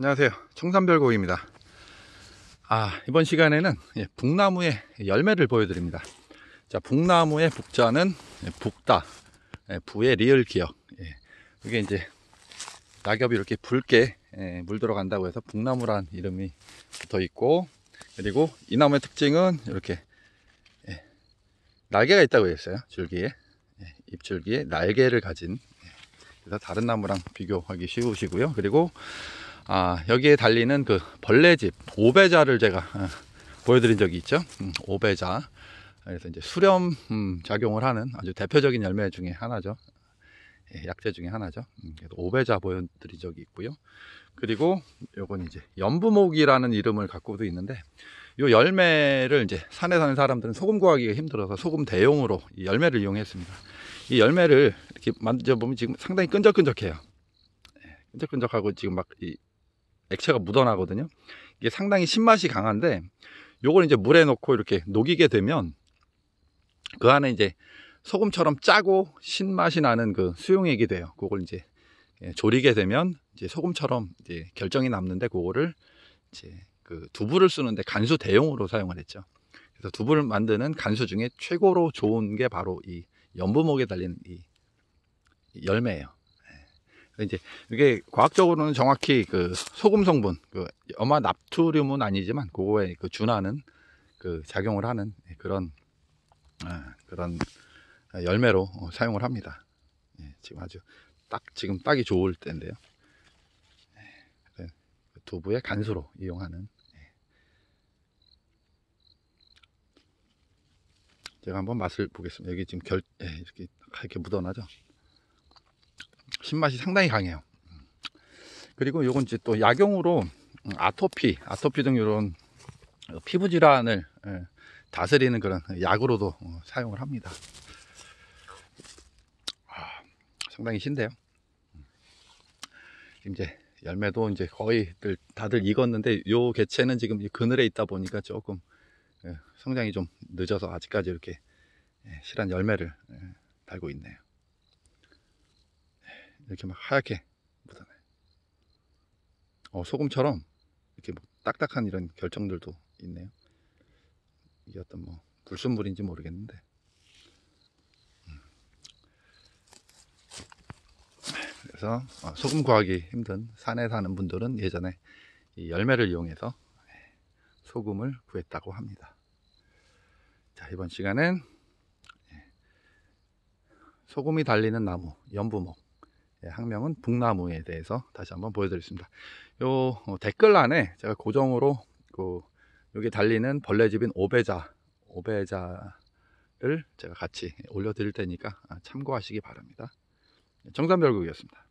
안녕하세요 청산별고입니다 아 이번 시간에는 예, 북나무의 열매를 보여드립니다 자 북나무의 북자는 예, 북다 예, 부의 리을 기억 이게 이제 낙엽이 이렇게 붉게 물들어 간다고 해서 북나무란 이름이 붙어 있고 그리고 이 나무의 특징은 이렇게 날개가 있다고 했어요 줄기에 입줄기에 날개를 가진 그래서 다른 나무랑 비교하기 쉬우시고요 그리고 아, 여기에 달리는 그 벌레집 오배자를 제가 어, 보여드린 적이 있죠. 음, 오배자. 그래서 이제 수렴 음, 작용을 하는 아주 대표적인 열매 중에 하나죠. 예, 약재 중에 하나죠. 음, 오배자 보여드린 적이 있고요. 그리고 요건 이제 연부목이라는 이름을 갖고도 있는데 요 열매를 이제 산에 사는 사람들은 소금 구하기가 힘들어서 소금 대용으로 이 열매를 이용했습니다. 이 열매를 이렇게 만져보면 지금 상당히 끈적끈적해요. 예, 끈적끈적하고 지금 막이 액체가 묻어나거든요. 이게 상당히 신맛이 강한데 요걸 이제 물에 넣고 이렇게 녹이게 되면 그 안에 이제 소금처럼 짜고 신맛이 나는 그 수용액이 돼요. 그걸 이제 예, 졸이게 되면 이제 소금처럼 이제 결정이 남는데 그거를 이제 그 두부를 쓰는데 간수 대용으로 사용을 했죠. 그래서 두부를 만드는 간수 중에 최고로 좋은 게 바로 이 연부목에 달린 이 열매예요. 그러니까 이제 이게 과학적으로는 정확히 그 소금 성분, 그엄마 납트륨은 아니지만 그거에 그 준하는 그 작용을 하는 그런 아, 그런 열매로 사용을 합니다. 예, 지금 아주 딱 지금 딱이 좋을 때인데요. 예, 그 두부의 간수로 이용하는. 예. 제가 한번 맛을 보겠습니다. 여기 지금 결 예, 이렇게 이렇게 묻어나죠. 신맛이 상당히 강해요 그리고 요건 이제 또 약용으로 음, 아토피 아토피 등요런 피부 질환을 예, 다스리는 그런 약으로도 어, 사용을 합니다 아, 상당히 신데요 음. 이제 열매도 이제 거의 다들 익었는데 요 개체는 지금 그늘에 있다 보니까 조금 예, 성장이 좀 늦어서 아직까지 이렇게 예, 실한 열매를 달고 있네요 이렇게 막 하얗게 묻어나요. 어, 소금처럼 이렇게 뭐 딱딱한 이런 결정들도 있네요. 이게 어떤 뭐 불순물인지 모르겠는데. 음. 그래서 어, 소금 구하기 힘든 산에 사는 분들은 예전에 이 열매를 이용해서 예, 소금을 구했다고 합니다. 자, 이번 시간은 예, 소금이 달리는 나무, 연부목 예, 학명은 북나무에 대해서 다시 한번 보여드리겠습니다. 요 어, 댓글란에 제가 고정으로 그 여기 달리는 벌레집인 오배자 오배자를 제가 같이 올려드릴 테니까 아, 참고하시기 바랍니다. 예, 정산별국이었습니다.